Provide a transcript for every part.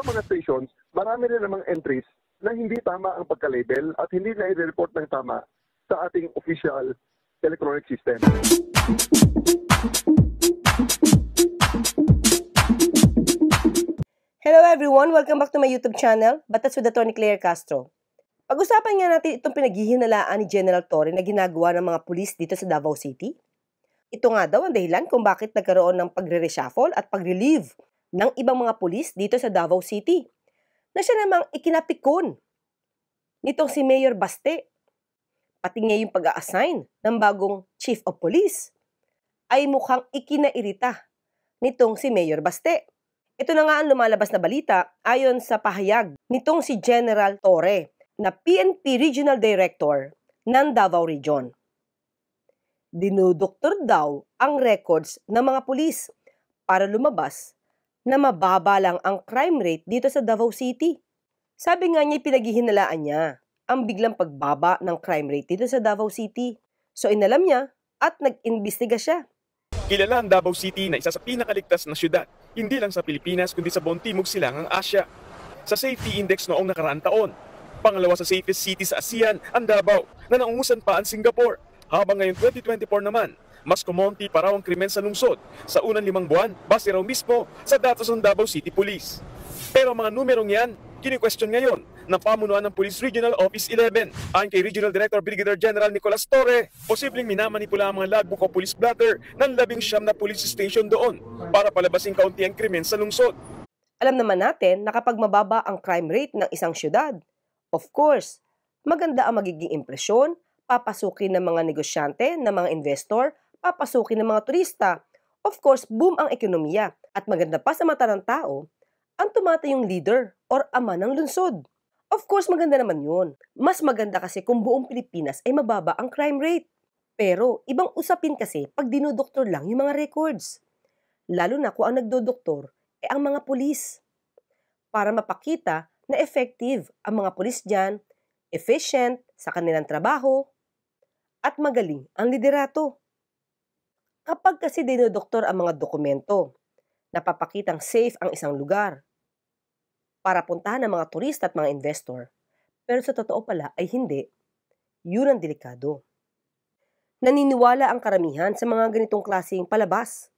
ibang mga stations, marami rin namang entries na hindi tama ang pagka-label at hindi na i-report ng tama sa ating official electronic system. Hello everyone! Welcome back to my YouTube channel, Batas with Attorney Claire Castro. Pag-usapan nga natin itong pinaghihinalaan ni General Torre na ginagawa ng mga pulis dito sa Davao City. Ito nga daw ang dahilan kung bakit nagkaroon ng pagre-reshuffle at pag-relieve ng ibang mga pulis dito sa Davao City na siya namang ikinapikon nitong si Mayor Baste. Pati niya yung pag-a-assign ng bagong Chief of Police ay mukhang ikinairita nitong si Mayor Baste. Ito na nga ang lumalabas na balita ayon sa pahayag nitong si General Torre na PNP Regional Director ng Davao Region. Dinudoktor daw ang records ng mga pulis para lumabas na mababa lang ang crime rate dito sa Davao City. Sabi nga niya pinaghihinalaan niya ang biglang pagbaba ng crime rate dito sa Davao City. So inalam niya at nag-imbestiga siya. Kilala ang Davao City na isa sa pinakaligtas na syudad, hindi lang sa Pilipinas kundi sa buong timog silangang Asya. Sa safety index noong nakaraang taon, pangalawa sa safest city sa ASEAN ang Davao na naungusan pa ang Singapore. Habang ngayon 2024 naman, mas kumonti pa raw ang krimen sa lungsod sa unang limang buwan base raw mismo sa datos ng Davao City Police. Pero mga numerong yan, kini-question ngayon ng pamunuan ng Police Regional Office 11. Ayon kay Regional Director Brigadier General Nicolas Torre, posibleng minamanipula ang mga logbook o police blotter ng labing siyam na police station doon para palabasing kaunti ang krimen sa lungsod. Alam naman natin na kapag mababa ang crime rate ng isang syudad, of course, maganda ang magiging impresyon, papasukin ng mga negosyante, ng mga investor papasukin ng mga turista, of course, boom ang ekonomiya at maganda pa sa mata ng tao ang tumatayong leader or ama ng lungsod. Of course, maganda naman yun. Mas maganda kasi kung buong Pilipinas ay mababa ang crime rate. Pero ibang usapin kasi pag dinodoktor lang yung mga records. Lalo na kung ang nagdodoktor ay eh ang mga pulis. Para mapakita na effective ang mga pulis dyan, efficient sa kanilang trabaho, at magaling ang liderato. Kapag kasi dinodoktor ang mga dokumento, napapakitang safe ang isang lugar para puntahan ng mga turista at mga investor. Pero sa totoo pala ay hindi. Yun ang delikado. Naniniwala ang karamihan sa mga ganitong klaseng palabas.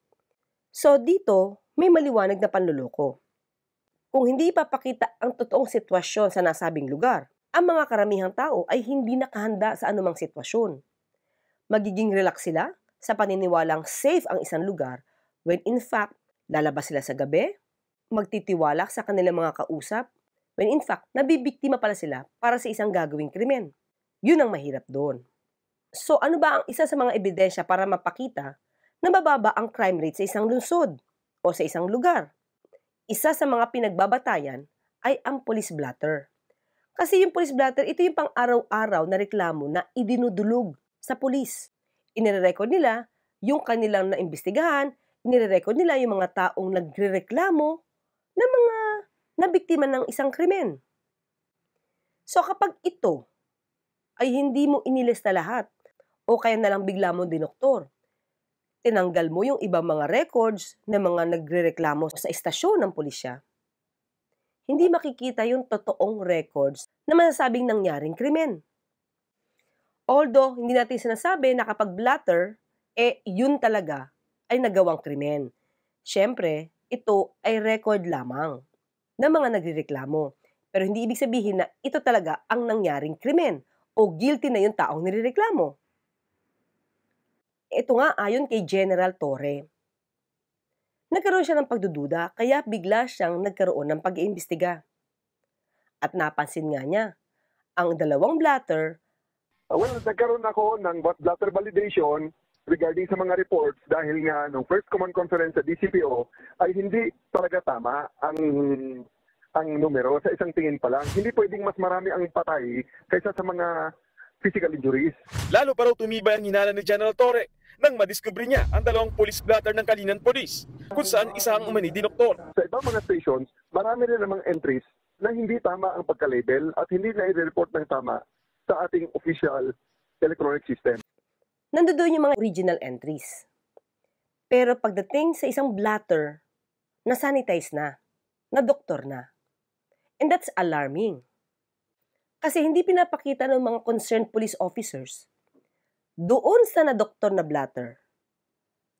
So dito, may maliwanag na panluloko. Kung hindi ipapakita ang totoong sitwasyon sa nasabing lugar, ang mga karamihang tao ay hindi nakahanda sa anumang sitwasyon. Magiging relax sila sa paniniwalang safe ang isang lugar when in fact lalabas sila sa gabi, magtitiwalak sa kanilang mga kausap, when in fact nabibiktima pala sila para sa isang gagawing krimen. Yun ang mahirap doon. So ano ba ang isa sa mga ebidensya para mapakita na mababa ang crime rate sa isang lungsod o sa isang lugar? Isa sa mga pinagbabatayan ay ang police blotter. Kasi yung police blotter, ito yung pang-araw-araw na reklamo na idinudulog sa polis inirecord nila yung kanilang naimbestigahan, inirecord nila yung mga taong nagrereklamo na mga nabiktima ng isang krimen. So kapag ito ay hindi mo inilista lahat o kaya na lang bigla mo dinoktor, tinanggal mo yung ibang mga records ng na mga nagrereklamo sa istasyon ng pulisya, hindi makikita yung totoong records na masasabing nangyaring krimen. Although, hindi natin sinasabi na kapag blatter, eh yun talaga ay nagawang krimen. Siyempre, ito ay record lamang ng mga nagrireklamo. Pero hindi ibig sabihin na ito talaga ang nangyaring krimen o guilty na yung taong nirereklamo. Ito nga ayon kay General Torre. Nagkaroon siya ng pagdududa kaya bigla siyang nagkaroon ng pag-iimbestiga. At napansin nga niya, ang dalawang blatter Uh, well, nagkaroon ako ng blatter validation regarding sa mga reports dahil nga nung first command conference sa DCPO ay hindi talaga tama ang ang numero sa isang tingin pa lang. Hindi pwedeng mas marami ang patay kaysa sa mga physical injuries. Lalo pa raw tumibay ang hinala ni General Torre nang madiskubre niya ang dalawang police blatter ng Kalinan Police kung saan isa ang umani din Sa ibang mga stations, marami rin namang entries na hindi tama ang pagka-label at hindi na i-report ng tama sa ating official electronic system. Nandoon yung mga original entries. Pero pagdating sa isang blatter, na-sanitize na, na-doktor na. And that's alarming. Kasi hindi pinapakita ng mga concerned police officers doon sa na-doktor na blatter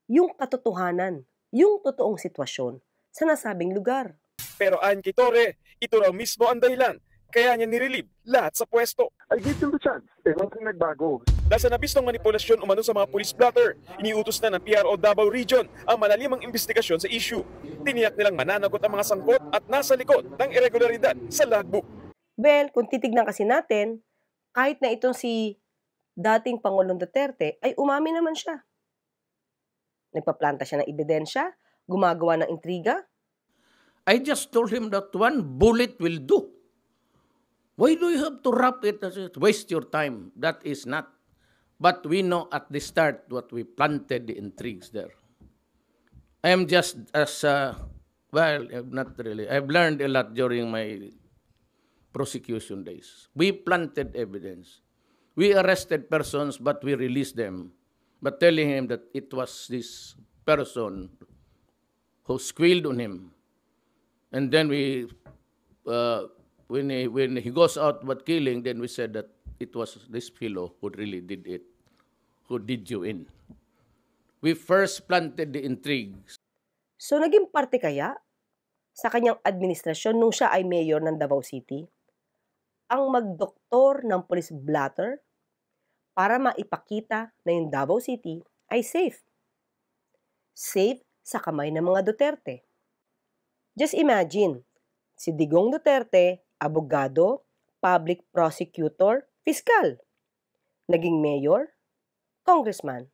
yung katotohanan, yung totoong sitwasyon sa nasabing lugar. Pero Anki Torre, ito raw mismo ang dahilan kaya niya nirelieve lahat sa pwesto. I gave them the chance. Ewan kung nagbago. Dahil sa nabis manipulasyon umano sa mga police blotter, iniutos na ng PRO Davao Region ang malalimang investigasyon sa issue. Tiniyak nilang mananagot ang mga sangkot at nasa likod ng irregularidad sa logbook. Well, kung titignan kasi natin, kahit na itong si dating Pangulong Duterte, ay umami naman siya. Nagpaplanta siya ng ebidensya, gumagawa ng intriga. I just told him that one bullet will do. Why do you have to wrap it? Waste your time. That is not. But we know at the start what we planted the intrigues there. I am just as, uh, well, eh, not really. I've learned a lot during my prosecution days. We planted evidence. We arrested persons, but we released them. But telling him that it was this person who squealed on him. And then we uh, when he, when he goes out but killing, then we said that it was this fellow who really did it, who did you in. We first planted the intrigues. So naging parte kaya sa kanyang administrasyon nung siya ay mayor ng Davao City? Ang magdoktor ng police blatter para maipakita na yung Davao City ay safe. Safe sa kamay ng mga Duterte. Just imagine, si Digong Duterte abogado, public prosecutor, fiscal, Naging mayor, congressman,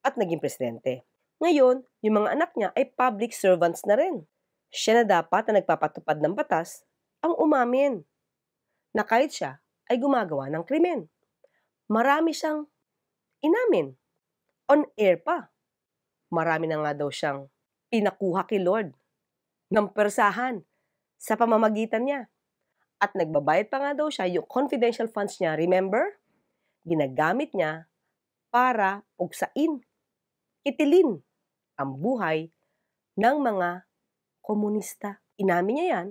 at naging presidente. Ngayon, yung mga anak niya ay public servants na rin. Siya na dapat na nagpapatupad ng batas ang umamin na kahit siya ay gumagawa ng krimen. Marami siyang inamin. On air pa. Marami na nga daw siyang pinakuha kay Lord ng persahan sa pamamagitan niya. At nagbabayad pa nga daw siya yung confidential funds niya, remember? Ginagamit niya para pugsain, itilin ang buhay ng mga komunista. Inamin niya yan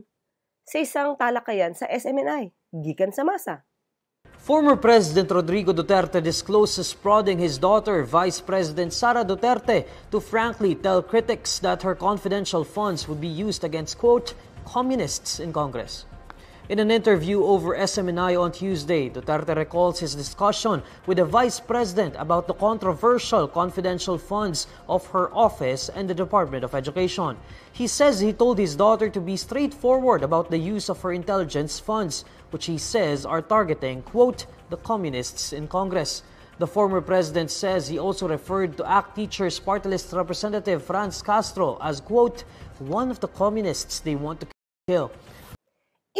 sa isang talakayan sa SMNI, gikan sa masa. Former President Rodrigo Duterte discloses prodding his daughter, Vice President Sara Duterte, to frankly tell critics that her confidential funds would be used against, quote, communists in Congress. In an interview over SMNI on Tuesday, Duterte recalls his discussion with the vice president about the controversial confidential funds of her office and the Department of Education. He says he told his daughter to be straightforward about the use of her intelligence funds, which he says are targeting, quote, the communists in Congress. The former president says he also referred to ACT Teachers Party List Representative Franz Castro as, quote, one of the communists they want to kill.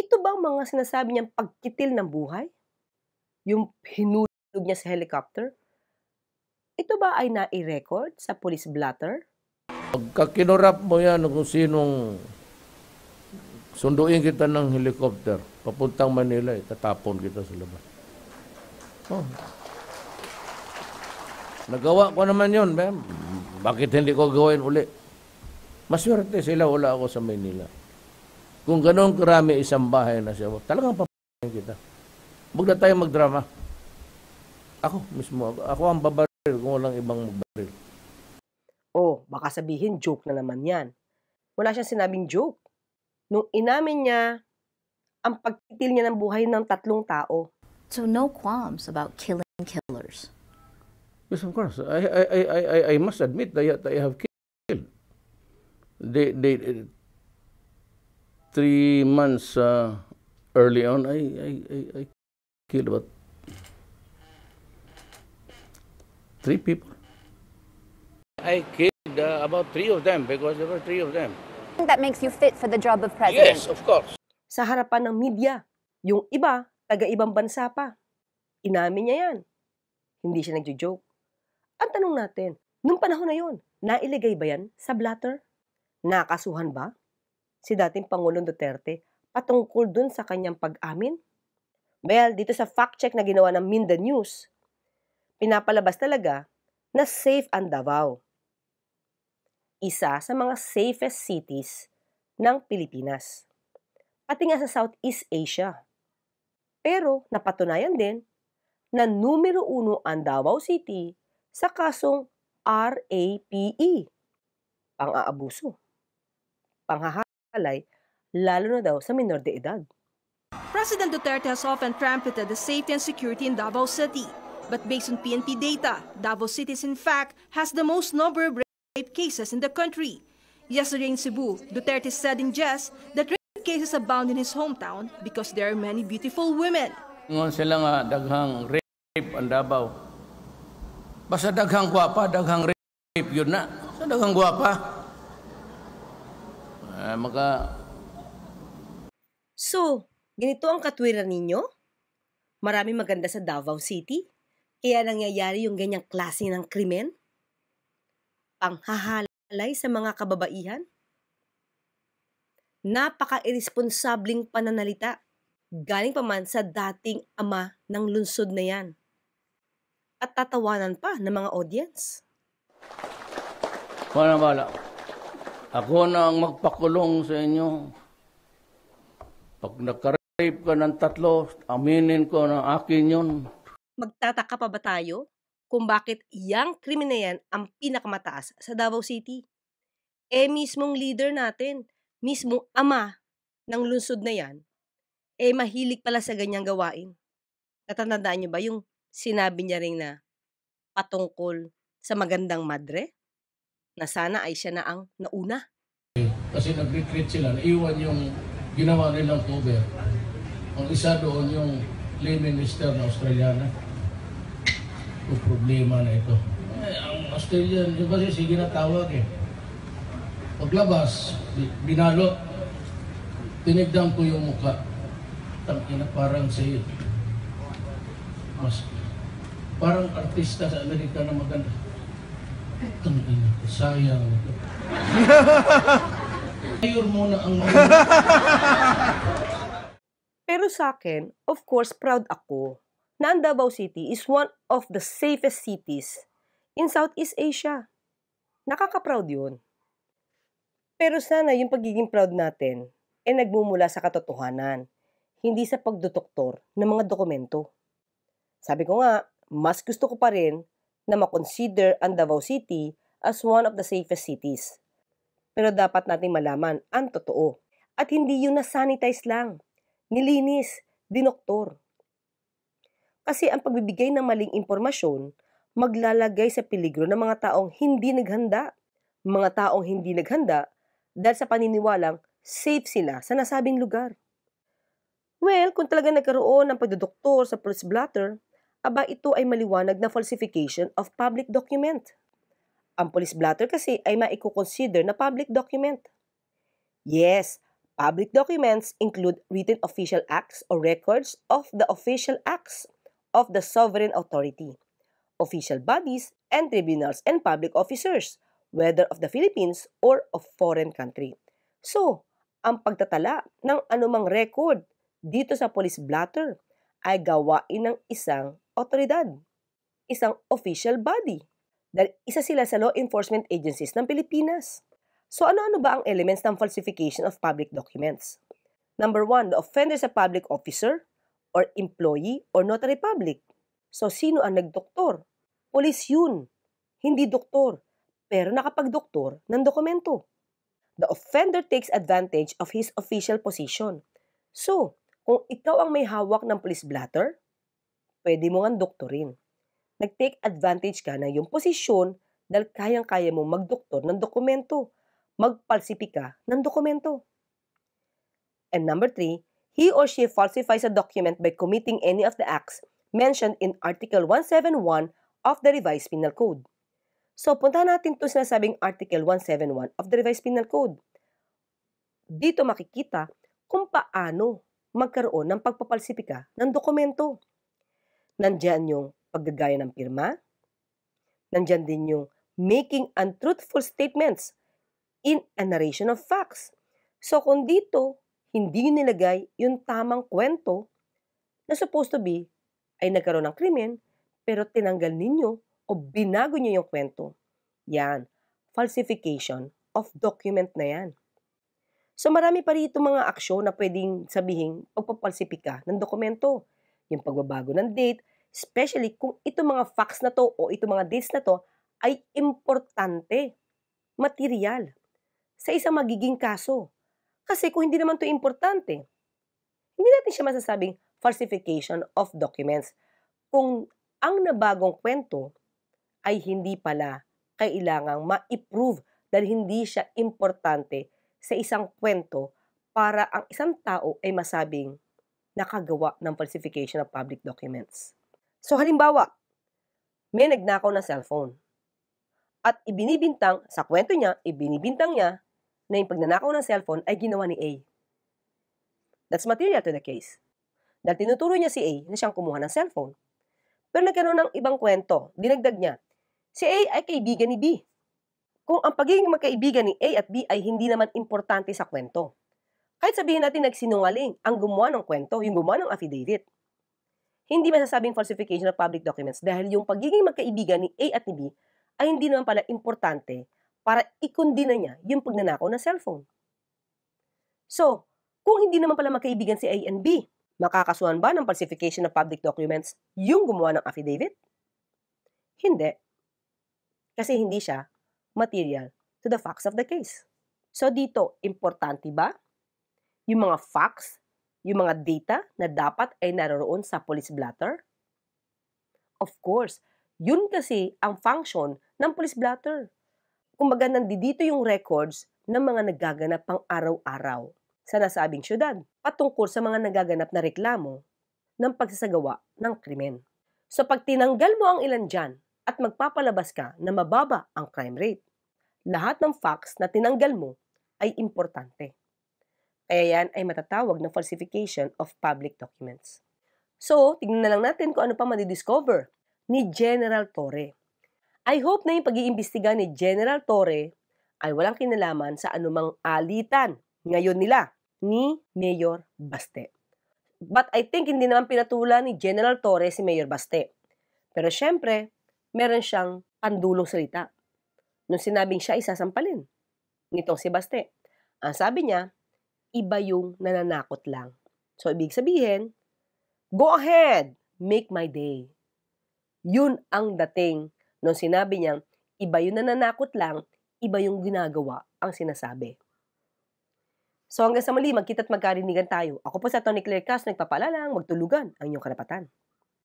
Ito ba ang mga sinasabi niyang pagkitil ng buhay? Yung hinulog niya sa helicopter? Ito ba ay nai-record sa police blatter? Pagka kinurap mo yan kung sinong sunduin kita ng helicopter, papuntang Manila, itatapon kita sa labas. Oh. Nagawa ko naman yun, ma'am. Bakit hindi ko gawin uli? Maswerte sila, wala ako sa Manila. Kung ganun karami isang bahay na siya, talagang papatayin kita. Huwag na tayo magdrama. Ako mismo, ako, ako ang babaril kung walang ibang magbaril. Oh, baka sabihin joke na naman yan. Wala siyang sinabing joke. Nung inamin niya, ang pagtitil niya ng buhay ng tatlong tao. So no qualms about killing killers. Yes, of course. I I I I I must admit that I have killed. They they three months uh, early on, I, I, I, I killed about three people. I killed uh, about three of them because there were three of them. That makes you fit for the job of president. Yes, of course. Sa harapan ng media, yung iba, taga-ibang bansa pa. Inamin niya yan. Hindi siya nagjo-joke. Ang tanong natin, nung panahon na yon, nailigay ba yan sa blatter? Nakasuhan ba? si dating Pangulong Duterte patungkol dun sa kanyang pag-amin? Well, dito sa fact check na ginawa ng Minda News, pinapalabas talaga na safe ang Davao. Isa sa mga safest cities ng Pilipinas. Pati nga sa Southeast Asia. Pero napatunayan din na numero uno ang Davao City sa kasong RAPE, pang-aabuso, panghaha palay, lalo na daw sa minor de edad. President Duterte has often trumpeted the safety and security in Davao City. But based on PNP data, Davao City in fact has the most number of rape cases in the country. Yesterday in Cebu, Duterte said in jest that rape cases abound in his hometown because there are many beautiful women. Ngon sila nga daghang rape ang Davao. Basta daghang gwapa, daghang rape yun na. Sa daghang gwapa. Uh, maka... So, ganito ang katwiran ninyo? Marami maganda sa Davao City? Kaya nangyayari yung ganyang klase ng krimen? Panghahalay sa mga kababaihan? Napaka-irresponsabling pananalita. Galing pa man sa dating ama ng lunsod na yan. At tatawanan pa ng mga audience. Wala, na wala. Ako na ang magpakulong sa inyo. Pag nagka-rape ka ng tatlo, aminin ko na akin yun. Magtataka pa ba tayo kung bakit yang krimen yan ang pinakamataas sa Davao City? Eh mismong leader natin, mismong ama ng lungsod na yan, eh mahilig pala sa ganyang gawain. Natatandaan niyo ba yung sinabi niya rin na patungkol sa magandang madre? na sana ay siya na ang nauna. Kasi nag-retreat sila, naiwan yung ginawa nilang cover. Ang isa doon yung lay minister na Australiana. O problema na ito. Eh, ang Australian, di ba siya, sige na tawag eh. Paglabas, binalot, tinigdan ko yung muka. Tangina parang sa'yo. Mas, parang artista sa Amerika na maganda. Itang ina ko, sayang. Mayor muna ang Pero sa akin, of course, proud ako na ang Davao City is one of the safest cities in Southeast Asia. Nakaka-proud yun. Pero sana yung pagiging proud natin ay nagmumula sa katotohanan, hindi sa pagdotoktor ng mga dokumento. Sabi ko nga, mas gusto ko pa rin na makonsider ang Davao City as one of the safest cities. Pero dapat nating malaman ang totoo. At hindi yun na-sanitize lang. Nilinis, dinoktor. Kasi ang pagbibigay ng maling impormasyon, maglalagay sa peligro ng mga taong hindi naghanda. Mga taong hindi naghanda dahil sa paniniwalang safe sila sa nasabing lugar. Well, kung talaga nagkaroon ng pagdodoktor sa police bladder, aba ito ay maliwanag na falsification of public document. Ang police blotter kasi ay maikukonsider na public document. Yes, public documents include written official acts or records of the official acts of the sovereign authority, official bodies and tribunals and public officers, whether of the Philippines or of foreign country. So, ang pagtatala ng anumang record dito sa police blotter ay gawain ng isang otoridad, isang official body. Dahil isa sila sa law enforcement agencies ng Pilipinas. So ano-ano ba ang elements ng falsification of public documents? Number one, the offender is a public officer or employee or notary public. So sino ang nagdoktor? Police yun. Hindi doktor, pero nakapagdoktor ng dokumento. The offender takes advantage of his official position. So, kung ikaw ang may hawak ng police blatter, pwede mo ang doktorin. Nag-take advantage ka ng iyong posisyon dahil kayang-kaya mo magdoktor ng dokumento, magpalsipi ka ng dokumento. And number three, he or she falsifies a document by committing any of the acts mentioned in Article 171 of the Revised Penal Code. So, punta natin ito sinasabing Article 171 of the Revised Penal Code. Dito makikita kung paano magkaroon ng pagpapalsipika ng dokumento. Nandiyan yung paggagaya ng pirma. Nandiyan din yung making untruthful statements in a narration of facts. So kung dito, hindi nilagay yung tamang kwento na supposed to be ay nagkaroon ng krimen, pero tinanggal ninyo o binago niyo yung kwento. Yan, falsification of document na yan. So marami pa rito mga aksyon na pwedeng sabihin pagpapalsipika ng dokumento yung pagbabago ng date, especially kung itong mga facts na to o itong mga dates na to ay importante, material, sa isang magiging kaso. Kasi kung hindi naman to importante, hindi natin siya masasabing falsification of documents kung ang nabagong kwento ay hindi pala kailangang ma prove dahil hindi siya importante sa isang kwento para ang isang tao ay masabing nakagawa ng falsification of public documents. So halimbawa, may nagnakaw ng cellphone. At ibinibintang, sa kwento niya, ibinibintang niya na yung pagnanakaw ng cellphone ay ginawa ni A. That's material to the case. Dahil tinuturo niya si A na siyang kumuha ng cellphone. Pero nagkaroon ng ibang kwento, dinagdag niya, si A ay kaibigan ni B. Kung ang pagiging magkaibigan ni A at B ay hindi naman importante sa kwento, kahit sabihin natin nagsinungaling ang gumawa ng kwento, yung gumawa ng affidavit. Hindi masasabing falsification of public documents dahil yung pagiging magkaibigan ni A at ni B ay hindi naman pala importante para ikundina niya yung pagnanakaw ng cellphone. So, kung hindi naman pala magkaibigan si A and B, makakasuhan ba ng falsification of public documents yung gumawa ng affidavit? Hindi. Kasi hindi siya material to the facts of the case. So dito, importante ba yung mga facts, yung mga data na dapat ay naroroon sa police blotter? Of course, yun kasi ang function ng police blotter. Kumbaga, nandito yung records ng mga nagaganap pang araw-araw sa nasabing syudad patungkol sa mga nagaganap na reklamo ng pagsasagawa ng krimen. So pag tinanggal mo ang ilan dyan at magpapalabas ka na mababa ang crime rate, lahat ng facts na tinanggal mo ay importante ay yan ay matatawag na falsification of public documents. So, tignan na lang natin kung ano pa madidiscover ni General Torre. I hope na yung pag-iimbestiga ni General Torre ay walang kinalaman sa anumang alitan ngayon nila ni Mayor Baste. But I think hindi naman pinatulan ni General Torre si Mayor Baste. Pero syempre, meron siyang pandulong salita. Nung sinabing siya isasampalin nitong si Baste. Ang sabi niya, iba yung nananakot lang. So, ibig sabihin, go ahead, make my day. Yun ang dating nung sinabi niya, iba yung nananakot lang, iba yung ginagawa ang sinasabi. So hanggang sa muli, at magkarinigan tayo. Ako po sa Tony Claire Castro, nagpapalalang magtulugan ang inyong karapatan.